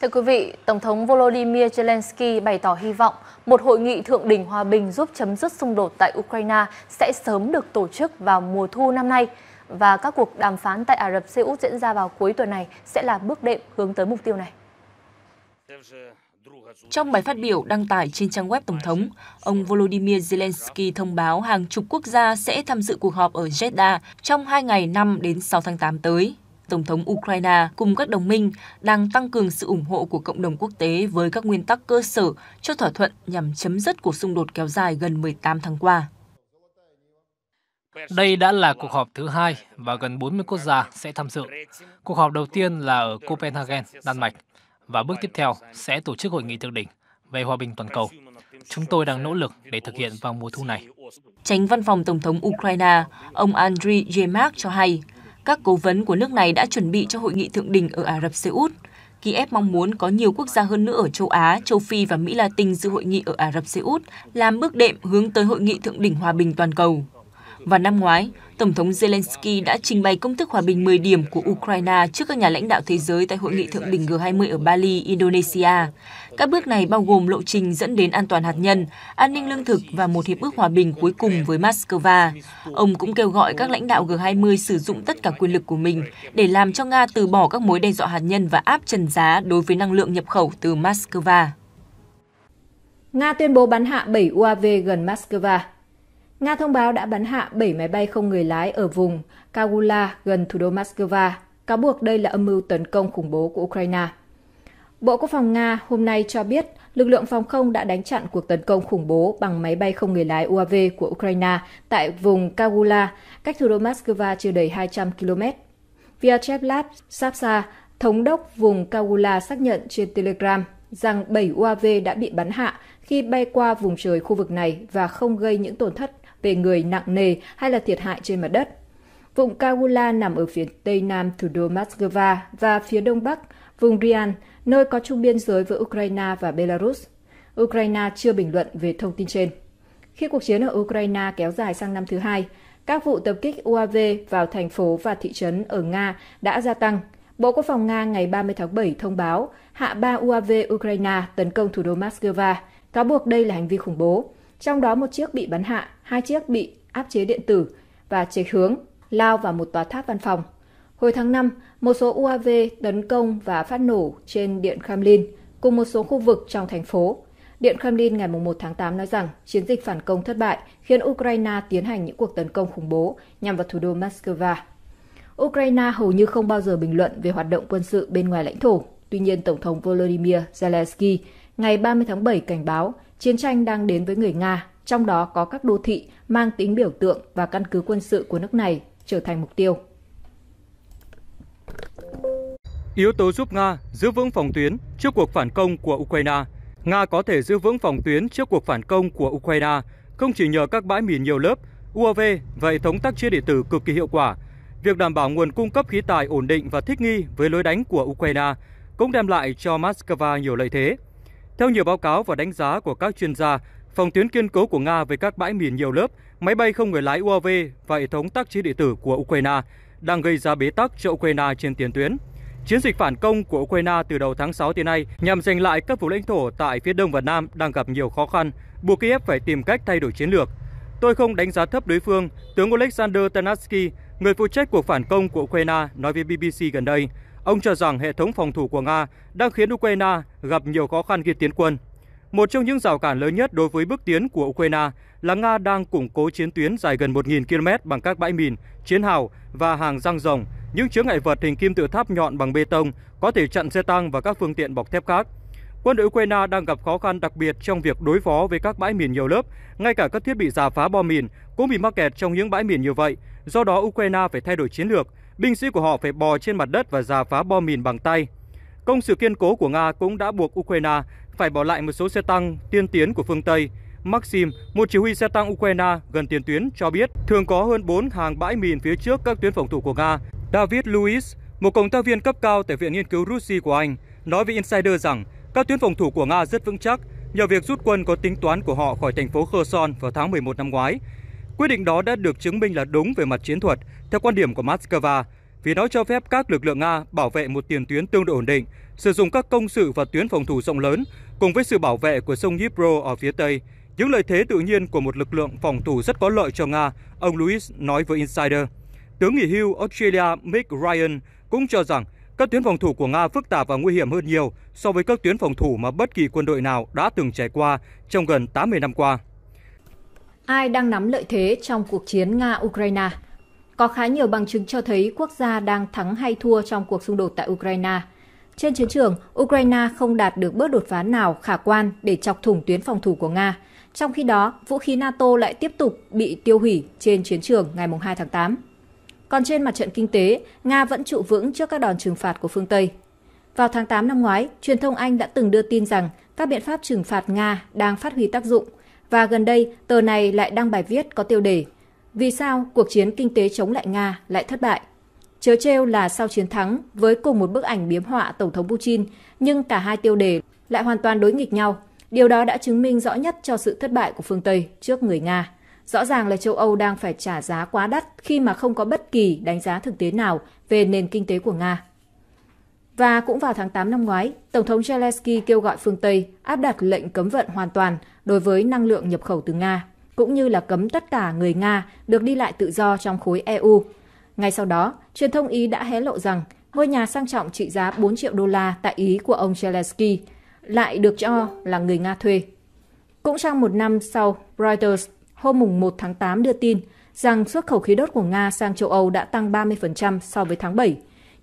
Thưa quý vị, Tổng thống Volodymyr Zelensky bày tỏ hy vọng một hội nghị thượng đỉnh hòa bình giúp chấm dứt xung đột tại Ukraine sẽ sớm được tổ chức vào mùa thu năm nay và các cuộc đàm phán tại Ả Rập Xê Út diễn ra vào cuối tuần này sẽ là bước đệm hướng tới mục tiêu này. Trong bài phát biểu đăng tải trên trang web Tổng thống, ông Volodymyr Zelensky thông báo hàng chục quốc gia sẽ tham dự cuộc họp ở Jeddah trong hai ngày 5 đến 6 tháng 8 tới. Tổng thống Ukraine cùng các đồng minh đang tăng cường sự ủng hộ của cộng đồng quốc tế với các nguyên tắc cơ sở cho thỏa thuận nhằm chấm dứt cuộc xung đột kéo dài gần 18 tháng qua. Đây đã là cuộc họp thứ hai và gần 40 quốc gia sẽ tham dự. Cuộc họp đầu tiên là ở Copenhagen, Đan Mạch, và bước tiếp theo sẽ tổ chức hội nghị thượng đỉnh về hòa bình toàn cầu. Chúng tôi đang nỗ lực để thực hiện vào mùa thu này. Tránh văn phòng Tổng thống Ukraine, ông Andriy Yemak cho hay, các cố vấn của nước này đã chuẩn bị cho hội nghị thượng đỉnh ở Ả Rập Xê Út. Kiev mong muốn có nhiều quốc gia hơn nữa ở châu Á, châu Phi và Mỹ Latin dự hội nghị ở Ả Rập Xê Út, làm bước đệm hướng tới hội nghị thượng đỉnh hòa bình toàn cầu và năm ngoái, Tổng thống Zelensky đã trình bày công thức hòa bình 10 điểm của Ukraine trước các nhà lãnh đạo thế giới tại Hội nghị Thượng đỉnh G20 ở Bali, Indonesia. Các bước này bao gồm lộ trình dẫn đến an toàn hạt nhân, an ninh lương thực và một hiệp ước hòa bình cuối cùng với Moscow. Ông cũng kêu gọi các lãnh đạo G20 sử dụng tất cả quyền lực của mình để làm cho Nga từ bỏ các mối đe dọa hạt nhân và áp trần giá đối với năng lượng nhập khẩu từ Moscow. Nga tuyên bố bắn hạ 7 UAV gần Moscow. Nga thông báo đã bắn hạ 7 máy bay không người lái ở vùng Kagula gần thủ đô Moscow, cáo buộc đây là âm mưu tấn công khủng bố của Ukraine. Bộ Quốc phòng Nga hôm nay cho biết lực lượng phòng không đã đánh chặn cuộc tấn công khủng bố bằng máy bay không người lái UAV của Ukraine tại vùng Kagula, cách thủ đô Moscow chưa đầy 200 km. Vyacheslav Sapsa, thống đốc vùng Kagula xác nhận trên Telegram rằng 7 UAV đã bị bắn hạ khi bay qua vùng trời khu vực này và không gây những tổn thất về người nặng nề hay là thiệt hại trên mặt đất. Vùng Kagula nằm ở phía tây nam thủ đô Moscow và phía đông bắc vùng Ryan, nơi có trung biên giới với Ukraine và Belarus. Ukraine chưa bình luận về thông tin trên. Khi cuộc chiến ở Ukraine kéo dài sang năm thứ hai, các vụ tập kích UAV vào thành phố và thị trấn ở Nga đã gia tăng. Bộ Quốc phòng Nga ngày 30 tháng 7 thông báo hạ 3 UAV Ukraine tấn công thủ đô Moscow, cáo buộc đây là hành vi khủng bố trong đó một chiếc bị bắn hạ, hai chiếc bị áp chế điện tử và chế hướng lao vào một tòa tháp văn phòng. Hồi tháng 5, một số UAV tấn công và phát nổ trên Điện Kremlin cùng một số khu vực trong thành phố. Điện Kremlin ngày 1 tháng 8 nói rằng chiến dịch phản công thất bại khiến Ukraine tiến hành những cuộc tấn công khủng bố nhằm vào thủ đô Moscow. Ukraine hầu như không bao giờ bình luận về hoạt động quân sự bên ngoài lãnh thổ. Tuy nhiên, Tổng thống Volodymyr Zelensky ngày 30 tháng 7 cảnh báo Chiến tranh đang đến với người Nga, trong đó có các đô thị mang tính biểu tượng và căn cứ quân sự của nước này trở thành mục tiêu. Yếu tố giúp Nga giữ vững phòng tuyến trước cuộc phản công của Ukraine. Nga có thể giữ vững phòng tuyến trước cuộc phản công của Ukraine không chỉ nhờ các bãi mìn nhiều lớp, UAV và hệ thống tác chiến điện tử cực kỳ hiệu quả. Việc đảm bảo nguồn cung cấp khí tài ổn định và thích nghi với lối đánh của Ukraine cũng đem lại cho Moscow nhiều lợi thế. Theo nhiều báo cáo và đánh giá của các chuyên gia, phòng tuyến kiên cố của Nga với các bãi mìn nhiều lớp, máy bay không người lái UAV và hệ thống tác chiến điện tử của Ukraine đang gây ra bế tắc cho Ukraine trên tiền tuyến. Chiến dịch phản công của Ukraine từ đầu tháng 6 tới nay nhằm giành lại các vùng lãnh thổ tại phía đông và nam đang gặp nhiều khó khăn, buộc Kiev phải tìm cách thay đổi chiến lược. Tôi không đánh giá thấp đối phương, tướng Oleksandr Tanatsky, người phụ trách cuộc phản công của Ukraine nói với BBC gần đây. Ông cho rằng hệ thống phòng thủ của Nga đang khiến Ukraine gặp nhiều khó khăn khi tiến quân. Một trong những rào cản lớn nhất đối với bước tiến của Ukraine là Nga đang củng cố chiến tuyến dài gần 1.000 km bằng các bãi mìn, chiến hào và hàng răng rồng, những chướng ngại vật hình kim tự tháp nhọn bằng bê tông có thể chặn xe tăng và các phương tiện bọc thép khác. Quân đội Ukraine đang gặp khó khăn đặc biệt trong việc đối phó với các bãi mìn nhiều lớp, ngay cả các thiết bị giả phá bom mìn cũng bị mắc kẹt trong những bãi mìn như vậy. Do đó Ukraine phải thay đổi chiến lược, Binh sĩ của họ phải bò trên mặt đất và giả phá bom mìn bằng tay. Công sự kiên cố của Nga cũng đã buộc Ukraine phải bỏ lại một số xe tăng tiên tiến của phương Tây. Maxim, một chỉ huy xe tăng Ukraine gần tiền tuyến, cho biết thường có hơn 4 hàng bãi mìn phía trước các tuyến phòng thủ của Nga. David Lewis, một cộng tác viên cấp cao tại Viện Nghiên cứu Russi của Anh, nói với Insider rằng các tuyến phòng thủ của Nga rất vững chắc nhờ việc rút quân có tính toán của họ khỏi thành phố Kherson vào tháng 11 năm ngoái Quyết định đó đã được chứng minh là đúng về mặt chiến thuật, theo quan điểm của Moscow, vì nó cho phép các lực lượng Nga bảo vệ một tiền tuyến tương đối ổn định, sử dụng các công sự và tuyến phòng thủ rộng lớn, cùng với sự bảo vệ của sông Dnipro ở phía Tây, những lợi thế tự nhiên của một lực lượng phòng thủ rất có lợi cho Nga, ông Luis nói với Insider. Tướng nghỉ hưu Australia Mick Ryan cũng cho rằng các tuyến phòng thủ của Nga phức tạp và nguy hiểm hơn nhiều so với các tuyến phòng thủ mà bất kỳ quân đội nào đã từng trải qua trong gần 80 năm qua ai đang nắm lợi thế trong cuộc chiến Nga-Ukraine. Có khá nhiều bằng chứng cho thấy quốc gia đang thắng hay thua trong cuộc xung đột tại Ukraine. Trên chiến trường, Ukraine không đạt được bước đột phá nào khả quan để chọc thủng tuyến phòng thủ của Nga. Trong khi đó, vũ khí NATO lại tiếp tục bị tiêu hủy trên chiến trường ngày 2 tháng 8. Còn trên mặt trận kinh tế, Nga vẫn trụ vững trước các đòn trừng phạt của phương Tây. Vào tháng 8 năm ngoái, truyền thông Anh đã từng đưa tin rằng các biện pháp trừng phạt Nga đang phát huy tác dụng – và gần đây, tờ này lại đăng bài viết có tiêu đề Vì sao cuộc chiến kinh tế chống lại Nga lại thất bại? Chớ trêu là sau chiến thắng với cùng một bức ảnh biếm họa Tổng thống Putin, nhưng cả hai tiêu đề lại hoàn toàn đối nghịch nhau. Điều đó đã chứng minh rõ nhất cho sự thất bại của phương Tây trước người Nga. Rõ ràng là châu Âu đang phải trả giá quá đắt khi mà không có bất kỳ đánh giá thực tế nào về nền kinh tế của Nga. Và cũng vào tháng 8 năm ngoái, Tổng thống Zelensky kêu gọi phương Tây áp đặt lệnh cấm vận hoàn toàn đối với năng lượng nhập khẩu từ Nga, cũng như là cấm tất cả người Nga được đi lại tự do trong khối EU. Ngay sau đó, truyền thông Ý đã hé lộ rằng ngôi nhà sang trọng trị giá 4 triệu đô la tại Ý của ông Zelensky lại được cho là người Nga thuê. Cũng trong một năm sau, Reuters hôm mùng 1 tháng 8 đưa tin rằng xuất khẩu khí đốt của Nga sang châu Âu đã tăng 30% so với tháng 7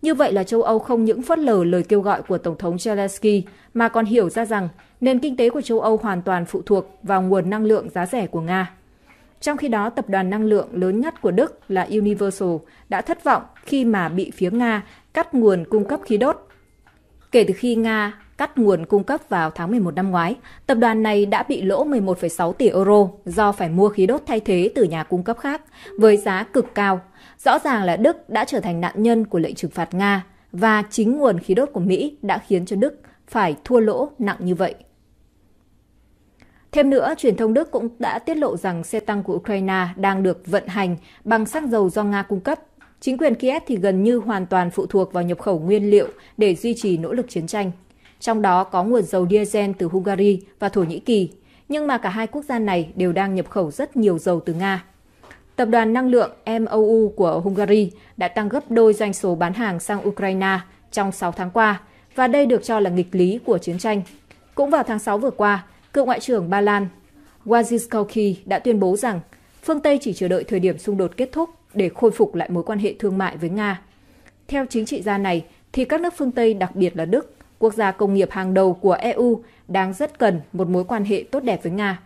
như vậy là châu Âu không những phớt lờ lời kêu gọi của Tổng thống Zelensky mà còn hiểu ra rằng nền kinh tế của châu Âu hoàn toàn phụ thuộc vào nguồn năng lượng giá rẻ của Nga. Trong khi đó, tập đoàn năng lượng lớn nhất của Đức là Universal đã thất vọng khi mà bị phía Nga cắt nguồn cung cấp khí đốt. Kể từ khi Nga cắt nguồn cung cấp vào tháng 11 năm ngoái, tập đoàn này đã bị lỗ 11,6 tỷ euro do phải mua khí đốt thay thế từ nhà cung cấp khác với giá cực cao. Rõ ràng là Đức đã trở thành nạn nhân của lệnh trừng phạt Nga và chính nguồn khí đốt của Mỹ đã khiến cho Đức phải thua lỗ nặng như vậy. Thêm nữa, truyền thông Đức cũng đã tiết lộ rằng xe tăng của Ukraine đang được vận hành bằng xăng dầu do Nga cung cấp. Chính quyền Kiev thì gần như hoàn toàn phụ thuộc vào nhập khẩu nguyên liệu để duy trì nỗ lực chiến tranh trong đó có nguồn dầu diesel từ Hungary và Thổ Nhĩ Kỳ, nhưng mà cả hai quốc gia này đều đang nhập khẩu rất nhiều dầu từ Nga. Tập đoàn năng lượng MOU của Hungary đã tăng gấp đôi doanh số bán hàng sang Ukraine trong 6 tháng qua, và đây được cho là nghịch lý của chiến tranh. Cũng vào tháng 6 vừa qua, cựu Ngoại trưởng Ba Lan Wazirski đã tuyên bố rằng phương Tây chỉ chờ đợi thời điểm xung đột kết thúc để khôi phục lại mối quan hệ thương mại với Nga. Theo chính trị gia này, thì các nước phương Tây, đặc biệt là Đức, quốc gia công nghiệp hàng đầu của EU, đang rất cần một mối quan hệ tốt đẹp với Nga.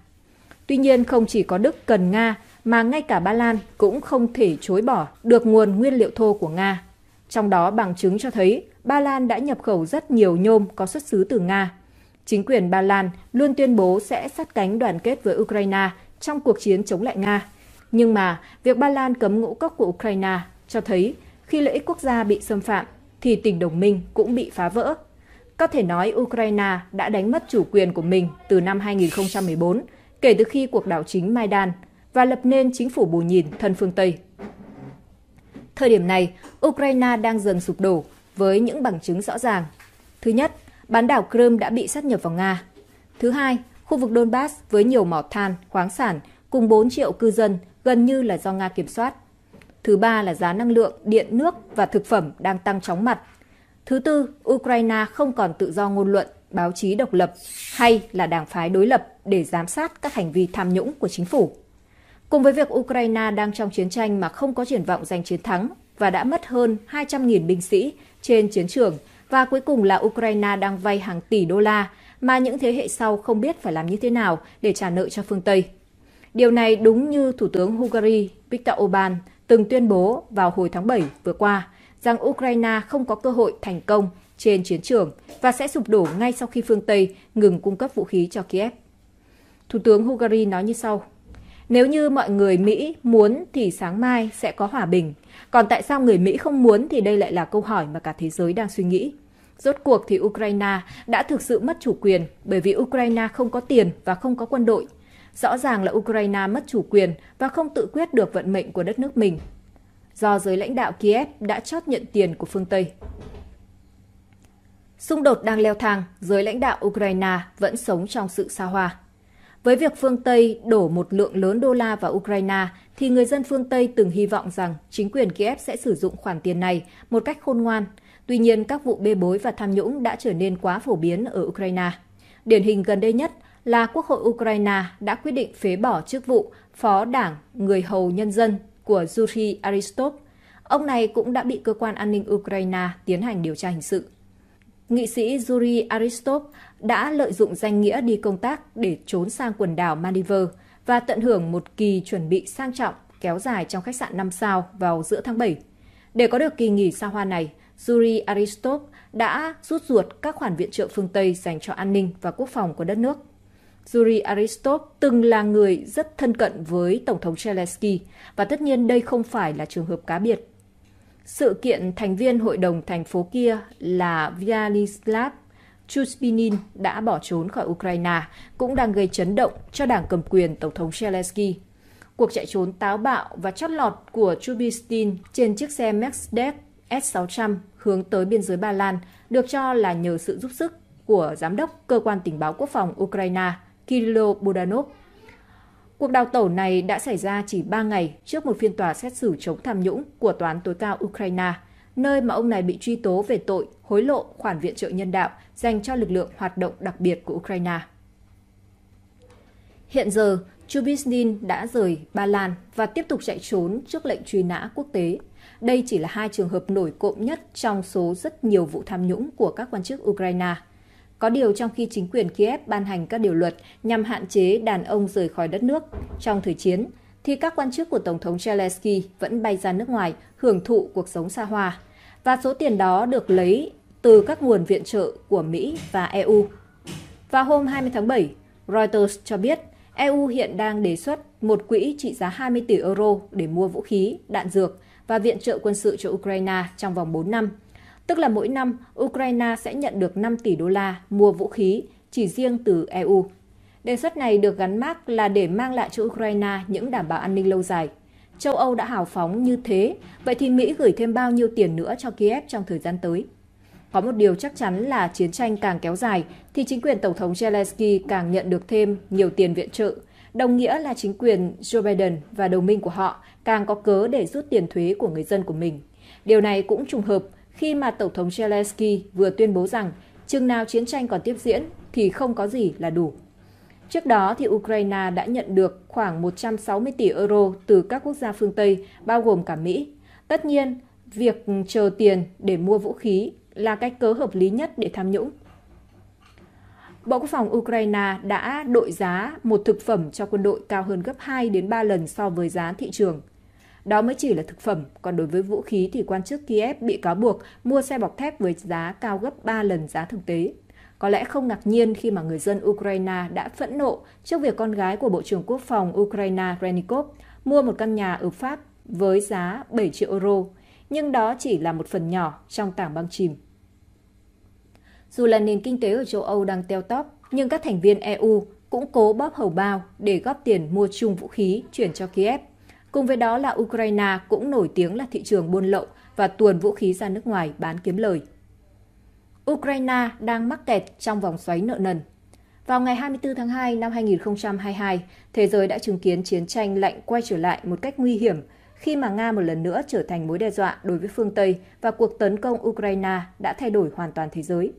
Tuy nhiên, không chỉ có Đức cần Nga, mà ngay cả Ba Lan cũng không thể chối bỏ được nguồn nguyên liệu thô của Nga. Trong đó bằng chứng cho thấy Ba Lan đã nhập khẩu rất nhiều nhôm có xuất xứ từ Nga. Chính quyền Ba Lan luôn tuyên bố sẽ sát cánh đoàn kết với Ukraine trong cuộc chiến chống lại Nga. Nhưng mà, việc Ba Lan cấm ngũ cốc của Ukraine cho thấy khi lợi ích quốc gia bị xâm phạm thì tình đồng minh cũng bị phá vỡ có thể nói Ukraine đã đánh mất chủ quyền của mình từ năm 2014, kể từ khi cuộc đảo chính Maidan và lập nên chính phủ bù nhìn thân phương Tây. Thời điểm này, Ukraine đang dần sụp đổ với những bằng chứng rõ ràng. Thứ nhất, bán đảo Crimea đã bị sát nhập vào Nga. Thứ hai, khu vực Donbass với nhiều mỏ than, khoáng sản cùng 4 triệu cư dân gần như là do Nga kiểm soát. Thứ ba là giá năng lượng, điện, nước và thực phẩm đang tăng chóng mặt Thứ tư, Ukraine không còn tự do ngôn luận, báo chí độc lập hay là đảng phái đối lập để giám sát các hành vi tham nhũng của chính phủ. Cùng với việc Ukraine đang trong chiến tranh mà không có triển vọng giành chiến thắng và đã mất hơn 200.000 binh sĩ trên chiến trường và cuối cùng là Ukraine đang vay hàng tỷ đô la mà những thế hệ sau không biết phải làm như thế nào để trả nợ cho phương Tây. Điều này đúng như Thủ tướng Hungary Viktor Orbán từng tuyên bố vào hồi tháng 7 vừa qua – rằng Ukraine không có cơ hội thành công trên chiến trường và sẽ sụp đổ ngay sau khi phương Tây ngừng cung cấp vũ khí cho Kiev. Thủ tướng Hungary nói như sau. Nếu như mọi người Mỹ muốn thì sáng mai sẽ có hòa bình. Còn tại sao người Mỹ không muốn thì đây lại là câu hỏi mà cả thế giới đang suy nghĩ. Rốt cuộc thì Ukraine đã thực sự mất chủ quyền bởi vì Ukraine không có tiền và không có quân đội. Rõ ràng là Ukraine mất chủ quyền và không tự quyết được vận mệnh của đất nước mình do giới lãnh đạo Kiev đã chót nhận tiền của phương Tây. Xung đột đang leo thang, giới lãnh đạo Ukraine vẫn sống trong sự xa hoa. Với việc phương Tây đổ một lượng lớn đô la vào Ukraine, thì người dân phương Tây từng hy vọng rằng chính quyền Kiev sẽ sử dụng khoản tiền này một cách khôn ngoan. Tuy nhiên, các vụ bê bối và tham nhũng đã trở nên quá phổ biến ở Ukraine. Điển hình gần đây nhất là Quốc hội Ukraine đã quyết định phế bỏ chức vụ Phó Đảng Người Hầu Nhân dân của Yuri Aristov. Ông này cũng đã bị cơ quan an ninh Ukraine tiến hành điều tra hình sự. Nghị sĩ Yuri Aristov đã lợi dụng danh nghĩa đi công tác để trốn sang quần đảo Maldives và tận hưởng một kỳ chuẩn bị sang trọng kéo dài trong khách sạn 5 sao vào giữa tháng 7. Để có được kỳ nghỉ xa hoa này, Yuri Aristov đã rút ruột các khoản viện trợ phương Tây dành cho an ninh và quốc phòng của đất nước. Yuri Aristov từng là người rất thân cận với Tổng thống Zelensky và tất nhiên đây không phải là trường hợp cá biệt. Sự kiện thành viên hội đồng thành phố kia là Vyacheslav Chuspinin đã bỏ trốn khỏi Ukraine cũng đang gây chấn động cho đảng cầm quyền Tổng thống Zelensky. Cuộc chạy trốn táo bạo và chót lọt của Chubistin trên chiếc xe Mercedes S600 hướng tới biên giới Ba Lan được cho là nhờ sự giúp sức của Giám đốc Cơ quan Tình báo Quốc phòng Ukraine Kirill Budanov. Cuộc đào tẩu này đã xảy ra chỉ 3 ngày trước một phiên tòa xét xử chống tham nhũng của Tòa án tối cao Ukraine, nơi mà ông này bị truy tố về tội hối lộ khoản viện trợ nhân đạo dành cho lực lượng hoạt động đặc biệt của Ukraine. Hiện giờ, Chubisnin đã rời Ba Lan và tiếp tục chạy trốn trước lệnh truy nã quốc tế. Đây chỉ là hai trường hợp nổi cộng nhất trong số rất nhiều vụ tham nhũng của các quan chức Ukraine – có điều trong khi chính quyền Kiev ban hành các điều luật nhằm hạn chế đàn ông rời khỏi đất nước trong thời chiến, thì các quan chức của Tổng thống Zelensky vẫn bay ra nước ngoài hưởng thụ cuộc sống xa hoa. Và số tiền đó được lấy từ các nguồn viện trợ của Mỹ và EU. Vào hôm 20 tháng 7, Reuters cho biết EU hiện đang đề xuất một quỹ trị giá 20 tỷ euro để mua vũ khí, đạn dược và viện trợ quân sự cho Ukraine trong vòng 4 năm – tức là mỗi năm Ukraine sẽ nhận được 5 tỷ đô la mua vũ khí chỉ riêng từ EU. Đề xuất này được gắn mác là để mang lại cho Ukraine những đảm bảo an ninh lâu dài. Châu Âu đã hào phóng như thế, vậy thì Mỹ gửi thêm bao nhiêu tiền nữa cho Kiev trong thời gian tới? Có một điều chắc chắn là chiến tranh càng kéo dài thì chính quyền Tổng thống Zelensky càng nhận được thêm nhiều tiền viện trợ, đồng nghĩa là chính quyền Joe Biden và đồng minh của họ càng có cớ để rút tiền thuế của người dân của mình. Điều này cũng trùng hợp khi mà Tổng thống Zelensky vừa tuyên bố rằng chừng nào chiến tranh còn tiếp diễn thì không có gì là đủ. Trước đó, thì Ukraine đã nhận được khoảng 160 tỷ euro từ các quốc gia phương Tây, bao gồm cả Mỹ. Tất nhiên, việc chờ tiền để mua vũ khí là cách cớ hợp lý nhất để tham nhũng. Bộ Quốc phòng Ukraine đã đội giá một thực phẩm cho quân đội cao hơn gấp 2 đến 3 lần so với giá thị trường – đó mới chỉ là thực phẩm, còn đối với vũ khí thì quan chức Kiev bị cáo buộc mua xe bọc thép với giá cao gấp 3 lần giá thực tế. Có lẽ không ngạc nhiên khi mà người dân Ukraine đã phẫn nộ trước việc con gái của Bộ trưởng Quốc phòng Ukraine Renikov mua một căn nhà ở Pháp với giá 7 triệu euro, nhưng đó chỉ là một phần nhỏ trong tảng băng chìm. Dù là nền kinh tế ở châu Âu đang teo tóp, nhưng các thành viên EU cũng cố bóp hầu bao để góp tiền mua chung vũ khí chuyển cho Kiev. Cùng với đó là Ukraine cũng nổi tiếng là thị trường buôn lậu và tuồn vũ khí ra nước ngoài bán kiếm lời. Ukraine đang mắc kẹt trong vòng xoáy nợ nần. Vào ngày 24 tháng 2 năm 2022, thế giới đã chứng kiến chiến tranh lạnh quay trở lại một cách nguy hiểm khi mà Nga một lần nữa trở thành mối đe dọa đối với phương Tây và cuộc tấn công Ukraine đã thay đổi hoàn toàn thế giới.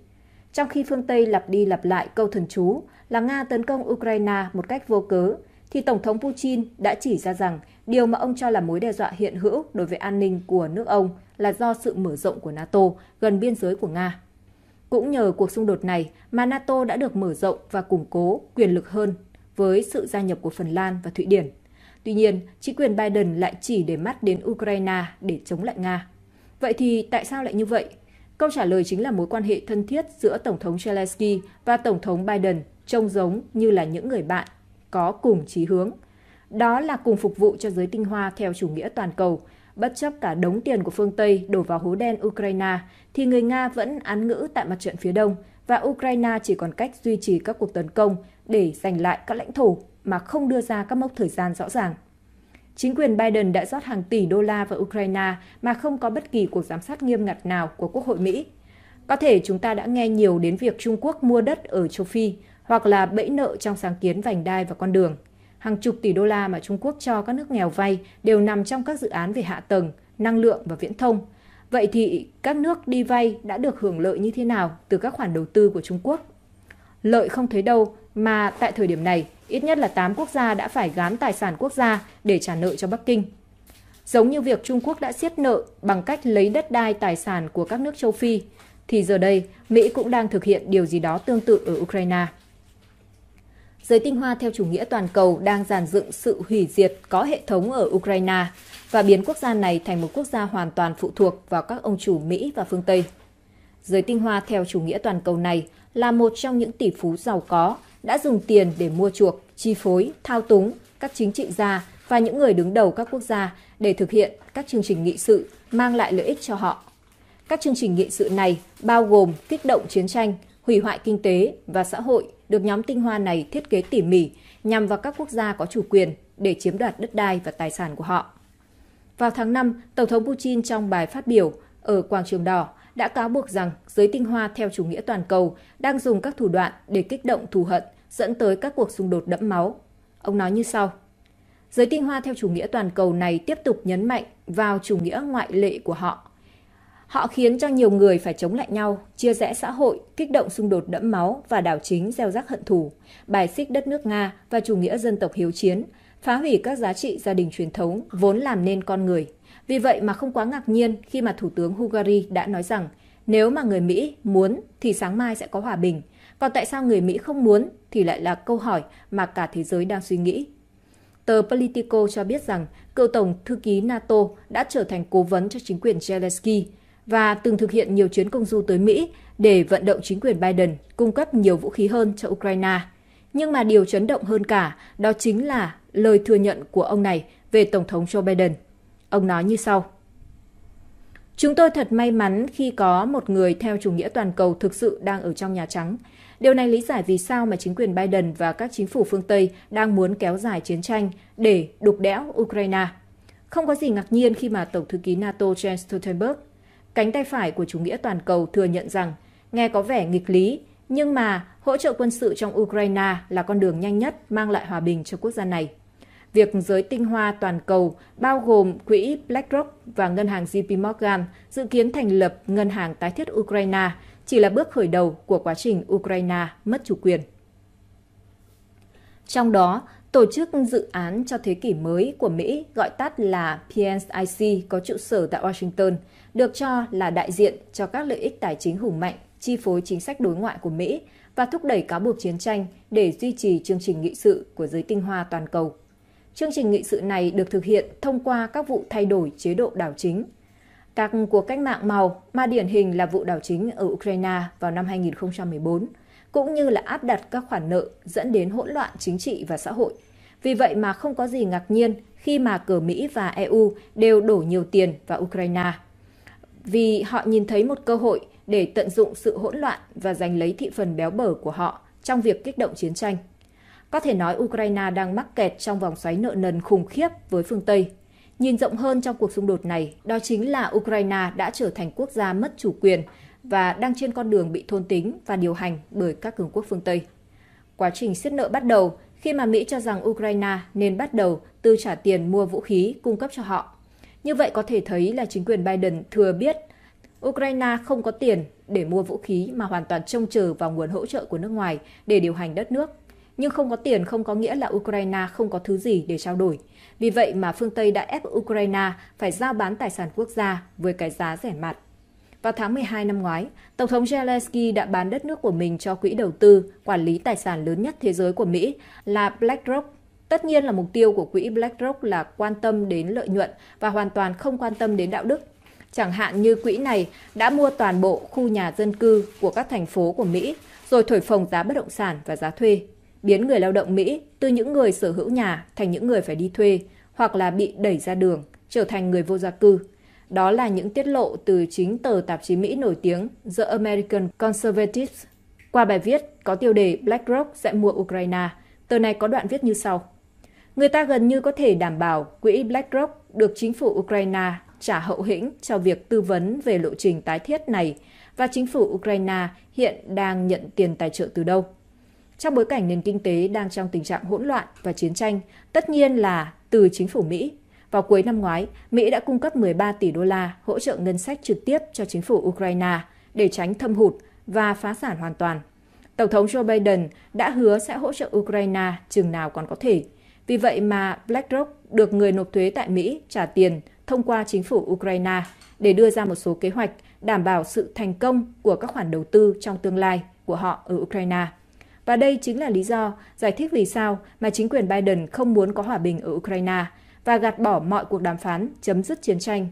Trong khi phương Tây lặp đi lặp lại câu thần chú là Nga tấn công Ukraine một cách vô cớ, thì Tổng thống Putin đã chỉ ra rằng điều mà ông cho là mối đe dọa hiện hữu đối với an ninh của nước ông là do sự mở rộng của NATO gần biên giới của Nga. Cũng nhờ cuộc xung đột này mà NATO đã được mở rộng và củng cố quyền lực hơn với sự gia nhập của Phần Lan và Thụy Điển. Tuy nhiên, chính quyền Biden lại chỉ để mắt đến Ukraine để chống lại Nga. Vậy thì tại sao lại như vậy? Câu trả lời chính là mối quan hệ thân thiết giữa Tổng thống Zelensky và Tổng thống Biden trông giống như là những người bạn có cùng chí hướng. Đó là cùng phục vụ cho giới tinh hoa theo chủ nghĩa toàn cầu. Bất chấp cả đống tiền của phương Tây đổ vào hố đen Ukraine, thì người Nga vẫn án ngữ tại mặt trận phía đông và Ukraine chỉ còn cách duy trì các cuộc tấn công để giành lại các lãnh thổ mà không đưa ra các mốc thời gian rõ ràng. Chính quyền Biden đã rót hàng tỷ đô la vào Ukraine mà không có bất kỳ cuộc giám sát nghiêm ngặt nào của Quốc hội Mỹ. Có thể chúng ta đã nghe nhiều đến việc Trung Quốc mua đất ở châu Phi, hoặc là bẫy nợ trong sáng kiến vành đai và con đường. Hàng chục tỷ đô la mà Trung Quốc cho các nước nghèo vay đều nằm trong các dự án về hạ tầng, năng lượng và viễn thông. Vậy thì các nước đi vay đã được hưởng lợi như thế nào từ các khoản đầu tư của Trung Quốc? Lợi không thấy đâu mà tại thời điểm này, ít nhất là 8 quốc gia đã phải gán tài sản quốc gia để trả nợ cho Bắc Kinh. Giống như việc Trung Quốc đã siết nợ bằng cách lấy đất đai tài sản của các nước châu Phi, thì giờ đây Mỹ cũng đang thực hiện điều gì đó tương tự ở Ukraine giới tinh hoa theo chủ nghĩa toàn cầu đang giàn dựng sự hủy diệt có hệ thống ở Ukraine và biến quốc gia này thành một quốc gia hoàn toàn phụ thuộc vào các ông chủ Mỹ và phương Tây. Giới tinh hoa theo chủ nghĩa toàn cầu này là một trong những tỷ phú giàu có đã dùng tiền để mua chuộc, chi phối, thao túng các chính trị gia và những người đứng đầu các quốc gia để thực hiện các chương trình nghị sự mang lại lợi ích cho họ. Các chương trình nghị sự này bao gồm kích động chiến tranh, hủy hoại kinh tế và xã hội được nhóm tinh hoa này thiết kế tỉ mỉ nhằm vào các quốc gia có chủ quyền để chiếm đoạt đất đai và tài sản của họ. Vào tháng 5, Tổng thống Putin trong bài phát biểu ở Quảng Trường Đỏ đã cáo buộc rằng giới tinh hoa theo chủ nghĩa toàn cầu đang dùng các thủ đoạn để kích động thù hận, dẫn tới các cuộc xung đột đẫm máu. Ông nói như sau. Giới tinh hoa theo chủ nghĩa toàn cầu này tiếp tục nhấn mạnh vào chủ nghĩa ngoại lệ của họ Họ khiến cho nhiều người phải chống lại nhau, chia rẽ xã hội, kích động xung đột đẫm máu và đảo chính gieo rắc hận thù, bài xích đất nước Nga và chủ nghĩa dân tộc hiếu chiến, phá hủy các giá trị gia đình truyền thống vốn làm nên con người. Vì vậy mà không quá ngạc nhiên khi mà Thủ tướng Hungary đã nói rằng nếu mà người Mỹ muốn thì sáng mai sẽ có hòa bình, còn tại sao người Mỹ không muốn thì lại là câu hỏi mà cả thế giới đang suy nghĩ. Tờ Politico cho biết rằng cựu Tổng Thư ký NATO đã trở thành cố vấn cho chính quyền Zelensky, và từng thực hiện nhiều chuyến công du tới Mỹ để vận động chính quyền Biden cung cấp nhiều vũ khí hơn cho Ukraine. Nhưng mà điều chấn động hơn cả đó chính là lời thừa nhận của ông này về Tổng thống Joe Biden. Ông nói như sau. Chúng tôi thật may mắn khi có một người theo chủ nghĩa toàn cầu thực sự đang ở trong Nhà Trắng. Điều này lý giải vì sao mà chính quyền Biden và các chính phủ phương Tây đang muốn kéo dài chiến tranh để đục đẽo Ukraine. Không có gì ngạc nhiên khi mà Tổng thư ký NATO Jens Stoltenberg cánh tay phải của chủ nghĩa toàn cầu thừa nhận rằng nghe có vẻ nghịch lý, nhưng mà hỗ trợ quân sự trong Ukraine là con đường nhanh nhất mang lại hòa bình cho quốc gia này. Việc giới tinh hoa toàn cầu bao gồm quỹ BlackRock và ngân hàng JP Morgan dự kiến thành lập ngân hàng tái thiết Ukraine chỉ là bước khởi đầu của quá trình Ukraine mất chủ quyền. Trong đó, Tổ chức dự án cho thế kỷ mới của Mỹ gọi tắt là PNIC có trụ sở tại Washington, được cho là đại diện cho các lợi ích tài chính hùng mạnh, chi phối chính sách đối ngoại của Mỹ và thúc đẩy cáo buộc chiến tranh để duy trì chương trình nghị sự của giới tinh hoa toàn cầu. Chương trình nghị sự này được thực hiện thông qua các vụ thay đổi chế độ đảo chính. Các cuộc cách mạng màu mà điển hình là vụ đảo chính ở Ukraine vào năm 2014 – cũng như là áp đặt các khoản nợ dẫn đến hỗn loạn chính trị và xã hội. Vì vậy mà không có gì ngạc nhiên khi mà cờ Mỹ và EU đều đổ nhiều tiền vào Ukraine. Vì họ nhìn thấy một cơ hội để tận dụng sự hỗn loạn và giành lấy thị phần béo bở của họ trong việc kích động chiến tranh. Có thể nói Ukraine đang mắc kẹt trong vòng xoáy nợ nần khủng khiếp với phương Tây. Nhìn rộng hơn trong cuộc xung đột này, đó chính là Ukraine đã trở thành quốc gia mất chủ quyền và đang trên con đường bị thôn tính và điều hành bởi các cường quốc phương Tây. Quá trình siết nợ bắt đầu khi mà Mỹ cho rằng Ukraine nên bắt đầu từ trả tiền mua vũ khí cung cấp cho họ. Như vậy có thể thấy là chính quyền Biden thừa biết Ukraine không có tiền để mua vũ khí mà hoàn toàn trông chờ vào nguồn hỗ trợ của nước ngoài để điều hành đất nước. Nhưng không có tiền không có nghĩa là Ukraine không có thứ gì để trao đổi. Vì vậy mà phương Tây đã ép Ukraine phải giao bán tài sản quốc gia với cái giá rẻ mặt. Vào tháng 12 năm ngoái, Tổng thống Zelensky đã bán đất nước của mình cho quỹ đầu tư, quản lý tài sản lớn nhất thế giới của Mỹ là BlackRock. Tất nhiên là mục tiêu của quỹ BlackRock là quan tâm đến lợi nhuận và hoàn toàn không quan tâm đến đạo đức. Chẳng hạn như quỹ này đã mua toàn bộ khu nhà dân cư của các thành phố của Mỹ, rồi thổi phồng giá bất động sản và giá thuê, biến người lao động Mỹ từ những người sở hữu nhà thành những người phải đi thuê hoặc là bị đẩy ra đường, trở thành người vô gia cư đó là những tiết lộ từ chính tờ tạp chí Mỹ nổi tiếng The American Conservative. Qua bài viết có tiêu đề BlackRock sẽ mua Ukraine, tờ này có đoạn viết như sau. Người ta gần như có thể đảm bảo quỹ BlackRock được chính phủ Ukraine trả hậu hĩnh cho việc tư vấn về lộ trình tái thiết này và chính phủ Ukraine hiện đang nhận tiền tài trợ từ đâu. Trong bối cảnh nền kinh tế đang trong tình trạng hỗn loạn và chiến tranh, tất nhiên là từ chính phủ Mỹ vào cuối năm ngoái, Mỹ đã cung cấp 13 tỷ đô la hỗ trợ ngân sách trực tiếp cho chính phủ Ukraine để tránh thâm hụt và phá sản hoàn toàn. Tổng thống Joe Biden đã hứa sẽ hỗ trợ Ukraine chừng nào còn có thể. Vì vậy mà BlackRock được người nộp thuế tại Mỹ trả tiền thông qua chính phủ Ukraine để đưa ra một số kế hoạch đảm bảo sự thành công của các khoản đầu tư trong tương lai của họ ở Ukraine. Và đây chính là lý do giải thích vì sao mà chính quyền Biden không muốn có hòa bình ở Ukraine và gạt bỏ mọi cuộc đàm phán chấm dứt chiến tranh.